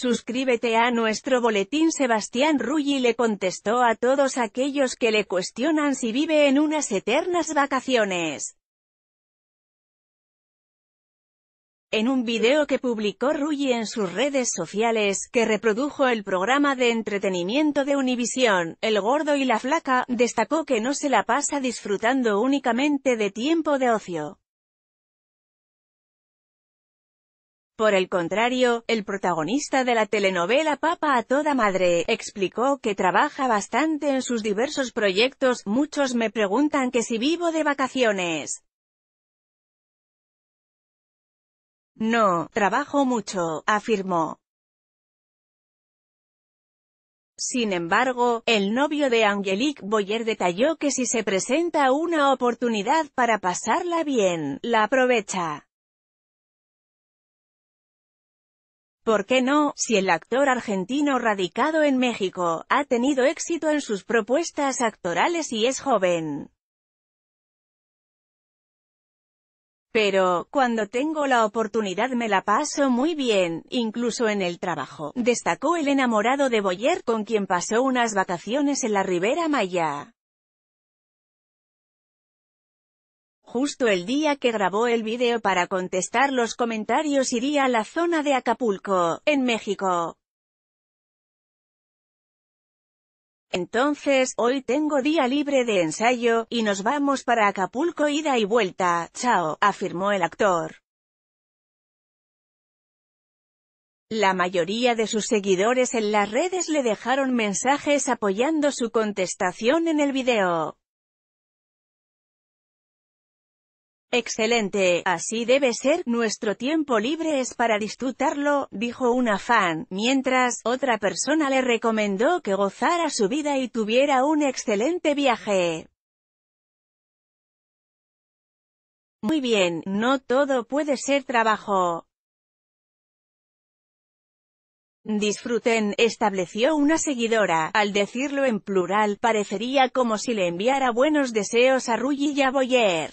Suscríbete a nuestro boletín Sebastián Rulli le contestó a todos aquellos que le cuestionan si vive en unas eternas vacaciones. En un video que publicó Rulli en sus redes sociales, que reprodujo el programa de entretenimiento de Univisión, El Gordo y la Flaca, destacó que no se la pasa disfrutando únicamente de tiempo de ocio. Por el contrario, el protagonista de la telenovela Papa a toda madre, explicó que trabaja bastante en sus diversos proyectos, muchos me preguntan que si vivo de vacaciones. No, trabajo mucho, afirmó. Sin embargo, el novio de Angelique Boyer detalló que si se presenta una oportunidad para pasarla bien, la aprovecha. ¿Por qué no? Si el actor argentino radicado en México, ha tenido éxito en sus propuestas actorales y es joven. Pero, cuando tengo la oportunidad me la paso muy bien, incluso en el trabajo, destacó el enamorado de Boyer con quien pasó unas vacaciones en la Ribera Maya. Justo el día que grabó el video para contestar los comentarios iría a la zona de Acapulco, en México. Entonces, hoy tengo día libre de ensayo, y nos vamos para Acapulco ida y vuelta, chao, afirmó el actor. La mayoría de sus seguidores en las redes le dejaron mensajes apoyando su contestación en el video. Excelente, así debe ser, nuestro tiempo libre es para disfrutarlo, dijo una fan, mientras, otra persona le recomendó que gozara su vida y tuviera un excelente viaje. Muy bien, no todo puede ser trabajo. Disfruten, estableció una seguidora, al decirlo en plural, parecería como si le enviara buenos deseos a Ruggie y a Boyer.